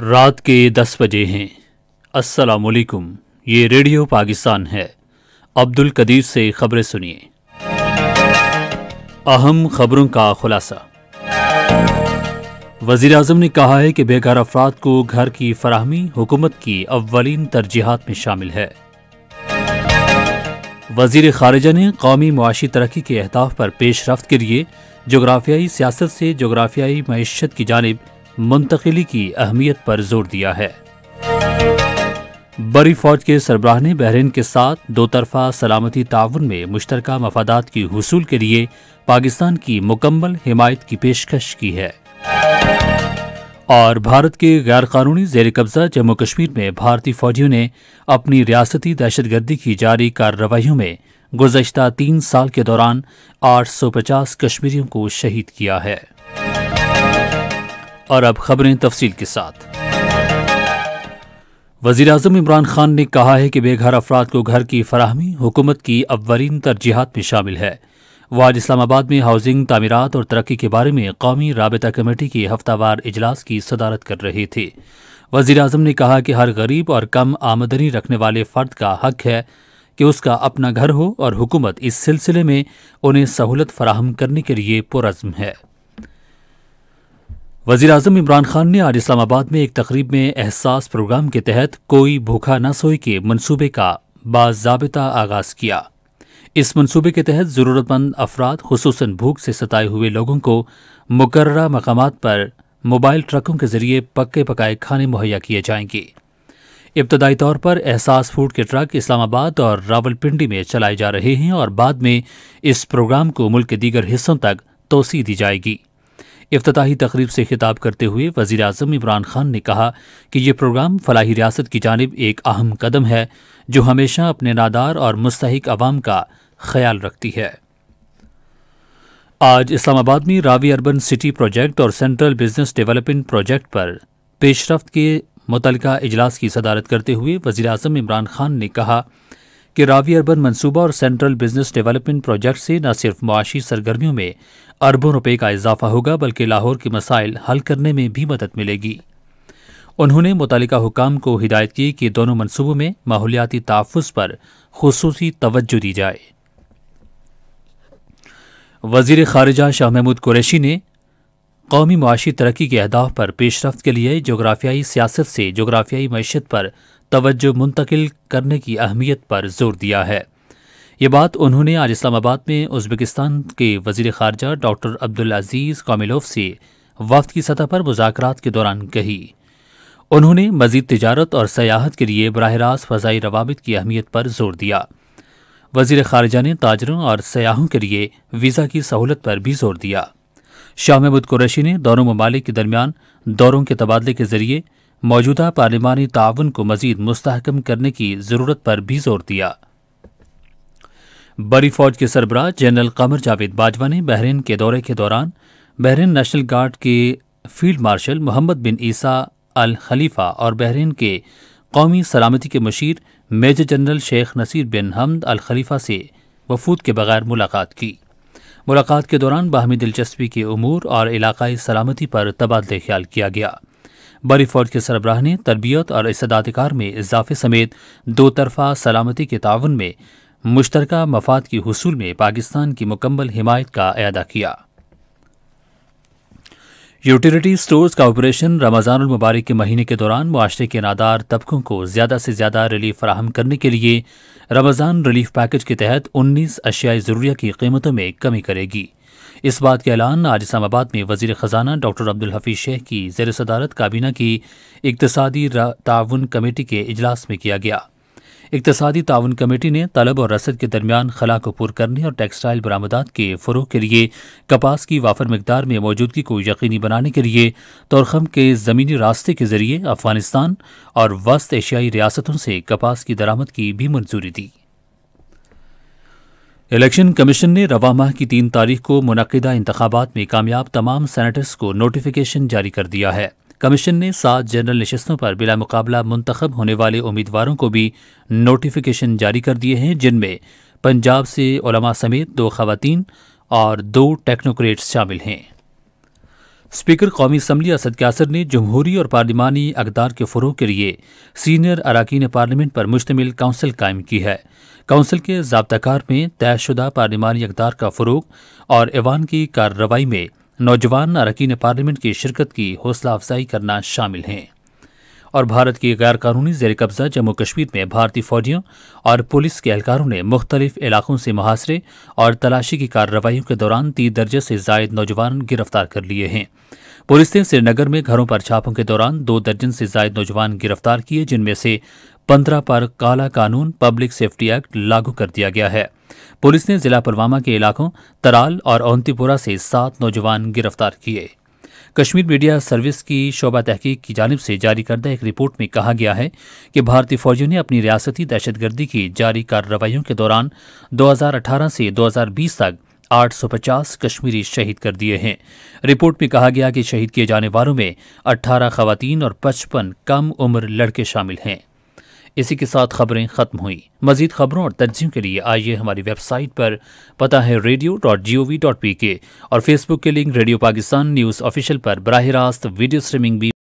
रात के दस बजे हैं असलकुम ये रेडियो पाकिस्तान है अब्दुल कदीर से खबरें सुनिए अहम खबरों का खुलासा वजीर अजम ने कहा है कि बेघर अफराद को घर की फराहमी हुकूमत की अव्वलिन तरजीहत में शामिल है वजीर खारजा ने कौमी मुआशी तरक्की के अहताफ पर पेश रफ्त के लिए जोग्राफियाई सियासत से जोग्राफियाई मीशत की जानब मुंतकली की अहमियत पर जोर दिया है बड़ी फौज के सरबराह ने बहरीन के साथ दो तरफा सलामती ताउन में मुश्तर मफादात की हसूल के लिए पाकिस्तान की मुकम्मल हिमायत की पेशकश की है और भारत के गैर कानूनी जेर कब्जा जम्मू कश्मीर में भारतीय फौजियों ने अपनी रियासती दहशतगर्दी की जारी कार्रवाइयों में गुजशत तीन साल के दौरान 850 कश्मीरियों को शहीद किया है और अब खबरें तफसील के साथ वजीर अजम इमरान खान ने कहा है कि बेघर अफराद को घर की फराहमी हुकूमत की अवरीन तरजीहत में शामिल है वह आज इस्लामाबाद में हाउसिंग तमीरत और तरक्की के बारे में कौमी रबता कमेटी के हफ्तावार इजलास की सदारत कर रहे थे वजीर अजम ने कहा कि हर गरीब और कम आमदनी रखने वाले फ़र्द का हक है कि उसका अपना घर हो और हुकूमत इस सिलसिले में उन्हें सहूलत फराहम करने के लिए पुरज़म है वजीर अजम इमरान खान ने आज इस्लामाबाद में एक तकरीब में एहसास प्रोग्राम के तहत कोई भूखा न सोए के मनसूबे का बाबा आगाज किया इस मनसूबे के तहत ज़रूरतमंद अफराद खसूस भूख से सताए हुए लोगों को मुकर्रा मकाम पर मोबाइल ट्रकों के जरिए पक्के पकाए खाने मुहैया किए जाएंगे इब्तदाई तौर पर एहसास फूड के ट्रक इस्लामाबाद और रावलपिंडी में चलाए जा रहे हैं और बाद में इस प्रोग्राम को मुल्क के दीगर हिस्सों तक तोसी दी जाएगी अफ्ताही तकरीब से खिताब करते हुए वजी अजम इमरान खान ने कहा कि यह प्रोग्राम फलाही रियासत की जानब एक अहम कदम है जो हमेशा अपने नादार और मुस्तक अवाम का ख्याल रखती है आज इस्लामाबाद में रावी अर्बन सिटी प्रोजेक्ट और सेंट्रल बिजनेस डेवलपमेंट प्रोजेक्ट पर पेशरफ के मुतल अजलास की सदारत करते हुए वजी अजम इमरान खान ने कहा कि रावी अर्बन मनसूबा और सेंट्रल बिजनेस डेवलपमेंट प्रोजेक्ट से न सिर्फ मुआशी सरगर्मियों में अरबों रुपए का इजाफा होगा बल्कि लाहौर के मसाइल हल करने में भी मदद मिलेगी उन्होंने मुतल हुकाम को हिदायत की कि दोनों मनसूबों में माहौलियाती तहफ़ पर खसूस तवज्जो दी जाए वजीर खारजा शाह महमूद कुरैशी ने कौमी मुआशी तरक्की के अहदाफ पर पेशरफ के लिए जोग्राफियाई सियासत से जोग्राफियाई मीशत पर तोज्जो मुंतकिल करने की अहमियत पर जोर दिया है ये बात उन्होंने आज इस्लामाबाद में उज्बेकिस्तान के वजीर खारजा डॉक्टर अब्दुल अजीज़ कामिलोव से वफद की सतह पर मुजाकर के दौरान कही उन्होंने मजीद तजारत और सयाहत के लिए बरह रास्त फ़जाई रवाबित की अहमियत पर जोर दिया वजीर खारजा ने ताजरों और सयाहों के लिए वीज़ा की सहूलत पर भी जोर दिया शाह महमूद कुरैशी ने दोनों ममालिक के दरमियान दौरों के तबादले के जरिए मौजूदा पार्लिमानी ताउन को मजीद मुस्तकम करने की ज़रूरत पर भी जोर दिया बड़ी फौज के सरबराह जनरल कमर जावेद बाजवा ने बहरीन के दौरे के दौरान बहरीन नेशनल गार्ड के field marshal Mohammed bin Isa Al Khalifa और बहरीन के कौमी सलामती के मशीर major general Sheikh Nasser bin Hamad Al Khalifa से वफूद के बगैर मुलाकात की मुलाकात के दौरान बाहमी दिलचस्पी के अमूर और इलाकई सलामती पर तबादले ख्याल किया गया बड़ी फौज के सरबराह ने तरबियत और इसदातकार में इजाफे समेत दो तरफा सलामती के तावन में मुश्तर मफाद के हसूल में पाकिस्तान की मुकम्मल हिमायत का अदा किया यूटिलिटी स्टोर्स का ऑपरेशन रमज़ान मुबारक के महीने के दौरान माशरे के नादार तबकों को ज़्यादा से ज़्यादा रिलीफ फराहम करने के लिए रमज़ान रिलीफ पैकेज के तहत उन्नीस अशियाई ज़रूरिया की कीमतों में कमी करेगी इस बात का ऐलान आज इस्लामाबाद में वजीर ख़जाना डॉक्टर अब्दुल हफीज़ शेख की जेर सदारत काबीना की इकतदी कमेटी के इजलास में किया गया इकतसादी ताउन कमेटी ने तलब और रसद के दरमियान खला को पुर करने और टेक्सटाइल बरामदात के फ़रोग के लिए कपास की वाफर मकदार में मौजूदगी को यकीनी बनाने के लिए तोरखम के ज़मीनी रास्ते के ज़रिए अफगानिस्तान और वस्त एशियाई रियासतों से कपास की दरामद की भी मंजूरी दी इलेक्शन कमीशन ने रवा माह की तीन तारीख को मुनदा इंतबात में कामयाब तमाम सैनेटर्स को नोटिफिकेशन जारी कर दिया है कमीशन ने सात जनरल नशस्तों पर बिला मुकाबला मुंतखब होने वाले उम्मीदवारों को भी नोटिफिकेशन जारी कर दिए हैं जिनमें पंजाब से ओलमा समेत दो खातन और दो टेक्नोक्रेट्स शामिल हैं स्पीकर कौमी असम्बली असद क्यासर ने जमहूरी और पार्लिमानी अकदार के फ़रोग के लिए सीनियर अरकान पार्लियामेंट पर मुश्तमिल काउंसिल कायम की है काउंसिल के जबताकार में तयशुदा पार्लिमानी अकदार का फ़रोग और ऐवान की कार्रवाई में नौजवान अरकान पार्लियामेंट की शिरकत की हौसला अफजाई करना शामिल हैं और भारत की गैरकानूनी जेर कब्जा जम्मू कश्मीर में भारतीय फौजियों और पुलिस के एहलकारों ने मुख्तलिफ इलाकों से मुहासरे और तलाशी की कार्रवाई के दौरान तीन दर्जे से जायद नौजवान गिरफ्तार कर लिए हैं पुलिस ने श्रीनगर में घरों पर छापों के दौरान दो दर्जन से जायद नौजवान गिरफ्तार किए जिनमें से पंद्रह पर काला कानून पब्लिक सेफ्टी एक्ट लागू कर दिया गया है पुलिस ने जिला पुलवामा के इलाकों तराल और औंतीपुरा से सात नौजवान गिरफ्तार किए कश्मीर मीडिया सर्विस की शोबा तहकीक की जानब से जारी करदा एक रिपोर्ट में कहा गया है कि भारतीय फौजियों ने अपनी रियासती दहशतगर्दी की जारी कार्रवाईयों के दौरान 2018 से 2020 तक 850 कश्मीरी शहीद कर दिए हैं रिपोर्ट में कहा गया कि शहीद किए जाने वालों में 18 खातन और 55 कम उम्र लड़के शामिल हैं इसी के साथ खबरें खत्म हुई मजीद खबरों और तजियों के लिए आइए हमारी वेबसाइट पर पता है radio dot G O V dot P K और फेसबुक के link radio Pakistan news official पर बरह रास्त वीडियो स्ट्रीमिंग भी